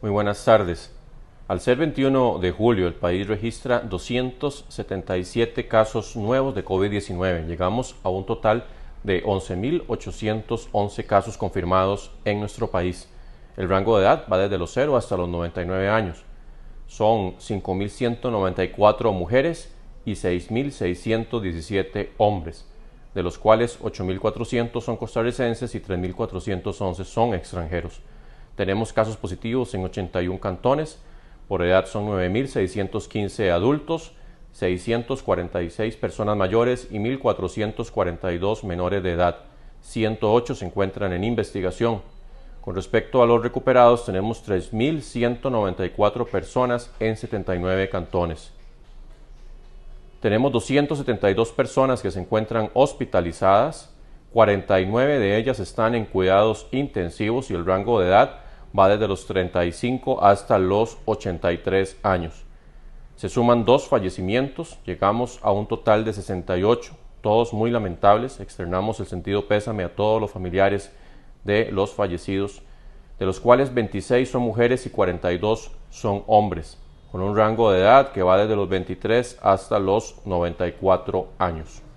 Muy buenas tardes. Al ser 21 de julio, el país registra 277 casos nuevos de COVID-19. Llegamos a un total de 11.811 casos confirmados en nuestro país. El rango de edad va desde los 0 hasta los 99 años. Son 5.194 mujeres y 6.617 hombres, de los cuales 8.400 son costarricenses y 3.411 son extranjeros. Tenemos casos positivos en 81 cantones, por edad son 9.615 adultos, 646 personas mayores y 1.442 menores de edad. 108 se encuentran en investigación. Con respecto a los recuperados, tenemos 3.194 personas en 79 cantones. Tenemos 272 personas que se encuentran hospitalizadas, 49 de ellas están en cuidados intensivos y el rango de edad va desde los 35 hasta los 83 años. Se suman dos fallecimientos, llegamos a un total de 68, todos muy lamentables. Externamos el sentido pésame a todos los familiares de los fallecidos, de los cuales 26 son mujeres y 42 son hombres, con un rango de edad que va desde los 23 hasta los 94 años.